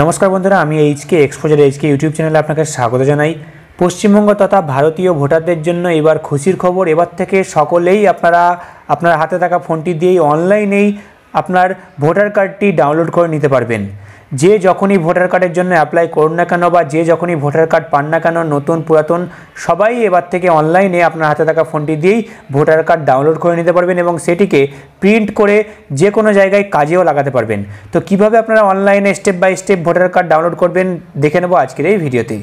নমস্কার বন্ধুরা আমি এইচকে এক্সপোজার এইচকে ইউটিউব চ্যানেলে আপনাকে স্বাগত জানাই পশ্চিমবঙ্গ তথা ভারতীয় ভোটারদের জন্য এবার খুশির খবর এবার থেকে সকলেই আপনারা আপনার হাতে থাকা ফোনটি দিয়েই অনলাইনেই আপনার ভোটার কার্ডটি ডাউনলোড করে নিতে পারবেন যে যখনই ভোটার কার্ডের জন্য অ্যাপ্লাই করুন না কেন বা যে যখনই ভোটার কার্ড পান না কেন নতুন পুরাতন সবাই এবার থেকে অনলাইনে আপনার হাতে থাকা ফোনটি দিয়েই ভোটার কার্ড ডাউনলোড করে নিতে পারবেন এবং সেটিকে প্রিন্ট করে যে কোনো জায়গায় কাজেও লাগাতে পারবেন তো কিভাবে আপনারা অনলাইনে step by step voter card download করবেন দেখে নেব আজকের এই ভিডিওতেই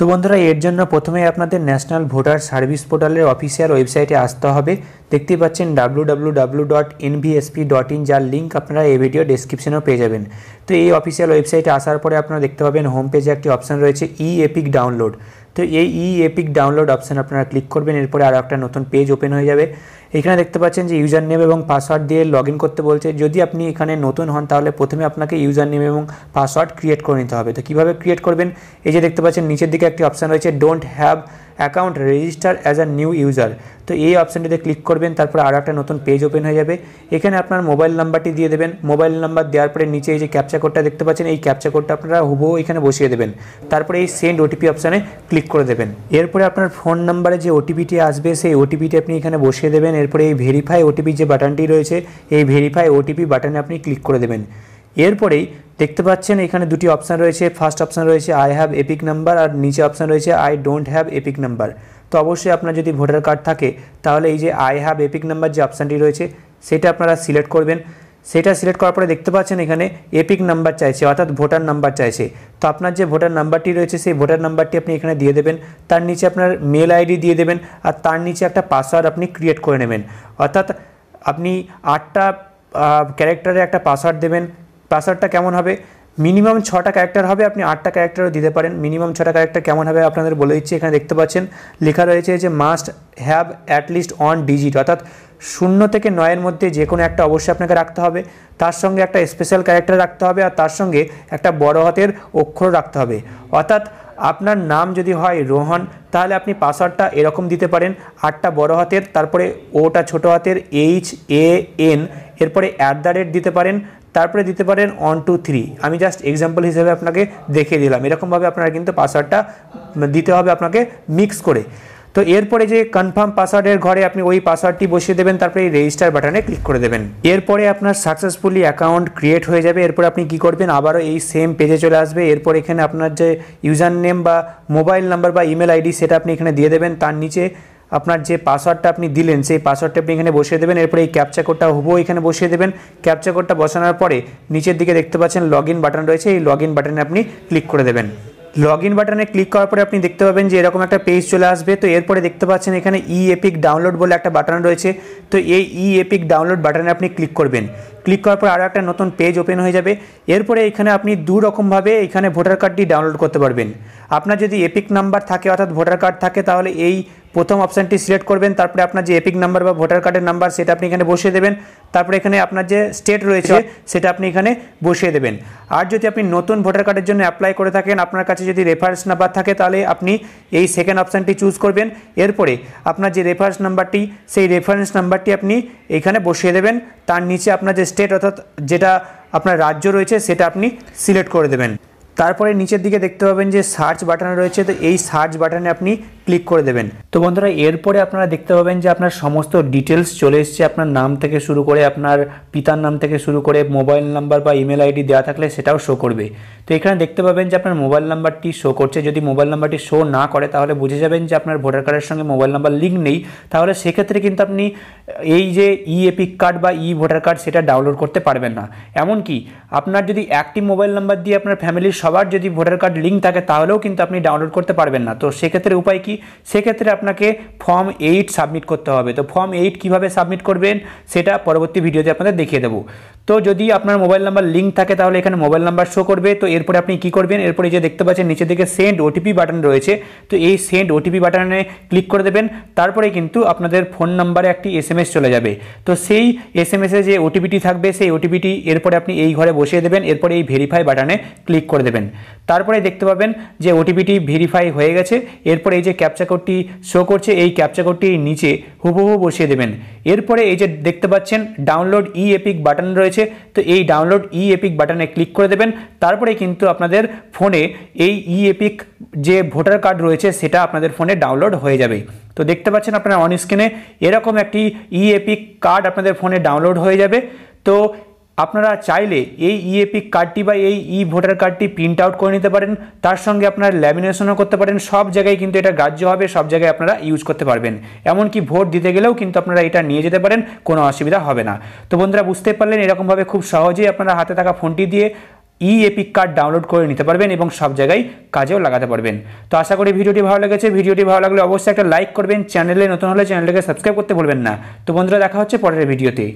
তো বন্ধুরা এর জন্য প্রথমে আপনাদের ন্যাশনাল ভোটার সার্ভিস পোর্টালের অফিসিয়াল ওয়েবসাইটে আসতে হবে দেখতে পাচ্ছেন W W W dot NVSP dot in যার লিঙ্ক আপনারা এই ভিডিও ডিসক্রিপশনেও পেয়ে যাবেন তো এই অফিসিয়াল ওয়েবসাইটে আসার পরে আপনারা দেখতে পাবেন হোম পেজে একটি অপশান রয়েছে ই এপিক ডাউনলোড তো এই ই এপিক ডাউনলোড অপশান আপনারা ক্লিক করবেন এরপরে আরও একটা নতুন পেজ ওপেন হয়ে যাবে এখানে দেখতে পাচ্ছেন যে ইউজার নেম এবং পাসওয়ার্ড দিয়ে লগ করতে বলছে যদি আপনি এখানে নতুন হন তাহলে প্রথমে আপনাকে ইউজার নেম এবং পাসওয়ার্ড ক্রিয়েট করে নিতে হবে তো কীভাবে ক্রিয়েট করবেন এই যে দেখতে পাচ্ছেন নিচের দিকে একটি অপশান রয়েছে don't have account register as a new user তো এই অপশানটিতে ক্লিক করবেন তারপরে আরও একটা নতুন পেজ ওপেন হয়ে যাবে এখানে আপনার মোবাইল নাম্বারটি দিয়ে দেবেন মোবাইল নাম্বার দেওয়ার পরে নিচে এই যে ক্যাপচা কোডটা দেখতে পাচ্ছেন এই ক্যাপচা কোডটা আপনারা হুবহু এখানে বসিয়ে দেবেন তারপরে এই সেন্ড ওটিপি অপশানে ক্লিক করে দেবেন এরপরে আপনার ফোন নাম্বারে যে ওটিপিটি আসবে সেই ওটিপিটি আপনি এখানে বসিয়ে দেবেন এরপরে এই ভেরিফাই ওটিপি যে বাটনটি রয়েছে এই ভেরিফাই ওটিপি বাটনে আপনি ক্লিক করে দেবেন এরপরেই দেখতে পাচ্ছেন এখানে দুটি অপশান রয়েছে ফার্স্ট অপশান রয়েছে আই হ্যাভ এপিক নাম্বার আর নিচে অপশান রয়েছে I don't have EPIC number তো অবশ্যই আপনার যদি ভোটার কার্ড থাকে তাহলে এই যে আই হ্যাভ এপিক নাম্বার যে অপশানটি রয়েছে সেটা আপনারা সিলেক্ট করবেন সেটা সিলেক্ট করার পরে দেখতে পাচ্ছেন এখানে এপিক নাম্বার চাইছে অর্থাৎ ভোটার নাম্বার চাইছে তো আপনার যে ভোটার নাম্বারটি রয়েছে সেই ভোটার নাম্বারটি আপনি এখানে দিয়ে দেবেন তার নিচে আপনার মেল আইডি দিয়ে দেবেন আর তার নিচে একটা পাসওয়ার্ড আপনি ক্রিয়েট করে নেবেন অর্থাৎ আপনি আটটা ক্যারেক্টারে একটা পাসওয়ার্ড দেবেন পাসওয়ার্ডটা কেমন হবে মিনিমাম ছটা ক্যারেক্টার হবে আপনি আটটা ক্যারেক্টারও দিতে পারেন মিনিমাম ছটা ক্যারেক্টার কেমন হবে আপনাদের বলে দিচ্ছি এখানে দেখতে পাচ্ছেন লেখা রয়েছে যে must have at least one digit অর্থাৎ শূন্য থেকে নয়ের মধ্যে যে কোনো একটা অবশ্যই আপনাকে রাখতে হবে তার সঙ্গে একটা স্পেশাল ক্যারেক্টার রাখতে হবে আর তার সঙ্গে একটা বড় হাতের অক্ষর রাখতে হবে অর্থাৎ আপনার নাম যদি হয় রোহন তাহলে আপনি পাসওয়ার্ডটা এরকম দিতে পারেন আটটা বড় হাতের তারপরে ওটা ছোট হাতের এইচ এ এন এরপরে অ্যাট দ্য রেট দিতে পারেন তারপরে দিতে পারেন ওয়ান টু থ্রি আমি জাস্ট এক্সাম্পল হিসেবে আপনাকে দেখিয়ে দিলাম এরকমভাবে আপনারা কিন্তু পাসওয়ার্ডটা দিতে হবে আপনাকে মিক্স করে তো এরপরে যে কনফার্ম পাসওয়ার্ডের ঘরে আপনি ওই পাসওয়ার্ডটি বসিয়ে দেবেন তারপরে এই রেজিস্টার বাটনে ক্লিক করে দেবেন এরপরে আপনার সাকসেসফুলি অ্যাকাউন্ট ক্রিয়েট হয়ে যাবে এরপরে আপনি কি করবেন আবারও এই সেম পেজে চলে আসবে এরপর এখানে আপনার যে ইউজার নেম বা মোবাইল নাম্বার বা ইমেল আইডি সেটা আপনি এখানে দিয়ে দেবেন তার নিচে আপনার যে পাসওয়ার্ডটা আপনি দিলেন সেই পাসওয়ার্ডটা আপনি এখানে বসিয়ে দেবেন এরপরে এই ক্যাপচা কোডটা হুবহু এখানে বসিয়ে দেবেন ক্যাপচা কোডটা বসানোর পরে নিচের দিকে দেখতে পাচ্ছেন লগ বাটন রয়েছে এই লগ বাটনে আপনি ক্লিক করে দেবেন লগ ইন বাটনে ক্লিক করার পরে আপনি দেখতে পাবেন যে এরকম একটা পেজ চলে আসবে তো এরপরে দেখতে পাচ্ছেন এখানে ই এপিক ডাউনলোড বলে একটা বাটন রয়েছে তো এই ই এপিক ডাউনলোড বাটনে আপনি ক্লিক করবেন ক্লিক করার পর আরও একটা নতুন পেজ ওপেন হয়ে যাবে এরপরে এখানে আপনি দু রকমভাবে এখানে ভোটার কার্ডটি ডাউনলোড করতে পারবেন আপনার যদি এপিক নাম্বার থাকে অর্থাৎ ভোটার কার্ড থাকে তাহলে এই প্রথম অপশানটি সিলেক্ট করবেন তারপরে আপনার যে এপিক নাম্বার বা ভোটার কার্ডের নাম্বার সেটা আপনি এখানে বসিয়ে দেবেন তারপরে এখানে আপনার যে স্টেট রয়েছে সেটা আপনি এখানে বসিয়ে দেবেন আর যদি আপনি নতুন ভোটার কার্ডের জন্য অ্যাপ্লাই করে থাকেন আপনার কাছে যদি রেফারেন্স নাম্বার থাকে তাহলে আপনি এই সেকেন্ড অপশানটি চুজ করবেন এরপরে আপনার যে রেফারেন্স নাম্বারটি সেই রেফারেন্স নাম্বারটি আপনি এখানে বসিয়ে দেবেন তার নিচে আপনার যে স্টেট অর্থাৎ যেটা আপনার রাজ্য রয়েছে সেটা আপনি সিলেক্ট করে দেবেন তারপরে নিচের দিকে দেখতে পাবেন যে সার্চ বাটন রয়েছে তো এই সার্চ বাটনে আপনি ক্লিক করে দেবেন তো বন্ধুরা এরপরে আপনারা দেখতে পাবেন যে আপনার সমস্ত ডিটেলস চলে এসছে আপনার নাম থেকে শুরু করে আপনার পিতার নাম থেকে শুরু করে মোবাইল নাম্বার বা ইমেল আইডি দেওয়া থাকলে সেটাও শো করবে তো এখানে দেখতে পাবেন যে আপনার মোবাইল নাম্বারটি শো করছে যদি মোবাইল নাম্বারটি শো না করে তাহলে বুঝে যাবেন যে আপনার ভোটার কার্ডের সঙ্গে মোবাইল নাম্বার লিঙ্ক নেই তাহলে সেক্ষেত্রে কিন্তু আপনি এই যে ই এপিক কার্ড বা ই ভোটার কার্ড সেটা ডাউনলোড করতে পারবেন না এমনকি আপনার যদি একটি মোবাইল নাম্বার দিয়ে আপনার ফ্যামিলির সবার যদি ভোটার কার্ড লিঙ্ক থাকে তাহলেও কিন্তু আপনি ডাউনলোড করতে পারবেন না তো সেক্ষেত্রে উপায় কি সেক্ষেত্রে আপনাকে ফর্ম এইট সাবমিট করতে হবে তো ফর্ম এইট কীভাবে সাবমিট করবেন সেটা পরবর্তী ভিডিওতে আপনাদের দেখিয়ে দেবো তো যদি আপনার মোবাইল নাম্বার লিঙ্ক থাকে তাহলে এখানে মোবাইল নাম্বার শো করবে তো এরপরে আপনি কি করবেন এরপরে যে দেখতে পাচ্ছেন নিচের দিকে সেন্ড ওটিপি বাটন রয়েছে তো এই সেন্ড ওটিপি বাটনে ক্লিক করে দেবেন তারপরে কিন্তু আপনাদের ফোন নাম্বারে একটি এসএমএস চলে যাবে তো সেই এম যে ওটিপিটি থাকবে সেই ওটিপিটি এরপরে আপনি এই ঘরে বসিয়ে দেবেন এরপরে এই ভেরিফাই বাটনে ক্লিক করে দেবেন তারপরে দেখতে পাবেন যে ওটিপিটি ভেরিফাই হয়ে গেছে এরপরে এই যে ক্যাপচা কোডটি শো করছে এই ক্যাপচা কোডটি নিচে হুবহু বসিয়ে দেবেন এরপরে এই যে দেখতে পাচ্ছেন ডাউনলোড ই এপিক বাটন রয়েছে তো এই ডাউনলোড ই এপিক বাটনে ক্লিক করে দেবেন তারপরে কিন্তু আপনাদের ফোনে এই ই e এপিক যে ভোটার কার্ড রয়েছে সেটা আপনাদের ফোনে ডাউনলোড হয়ে যাবে তো দেখতে পাচ্ছেন আপনারা অন স্ক্রিনে এরকম একটি ই এপিক কার্ড আপনাদের ফোনে ডাউনলোড হয়ে যাবে তো আপনারা চাইলে এই ইএপি e কার্ডটি বা এই ই ভোটার কার্ডটি প্রিন্ট আউট করে নিতে পারেন তার সঙ্গে আপনারা ল্যামিনেশনও করতে পারেন সব জায়গায় কিন্তু এটা গ্রাহ্য হবে সব জায়গায় আপনারা ইউজ করতে পারবেন এমনকি ভোট দিতে গেলেও কিন্তু আপনারা এটা নিয়ে যেতে পারেন কোনো অসুবিধা হবে না তো বন্ধুরা বুঝতে পারলেন এরকমভাবে খুব সহজেই আপনারা হাতে থাকা ফোনটি দিয়ে ই এপিক কার্ড ডাউনলোড করে নিতে পারবেন এবং সব জায়গায় কাজেও লাগাতে পারবেন তো আশা করি ভিডিওটি ভালো লেগেছে ভিডিওটি ভালো লাগলে অবশ্যই একটা লাইক করবেন চ্যানেলে নতুন হলে চ্যানেলটাকে সাবস্ক্রাইব করতে ভুলবেন না তো বন্ধুরা দেখা হচ্ছে পরের ভিডিওতে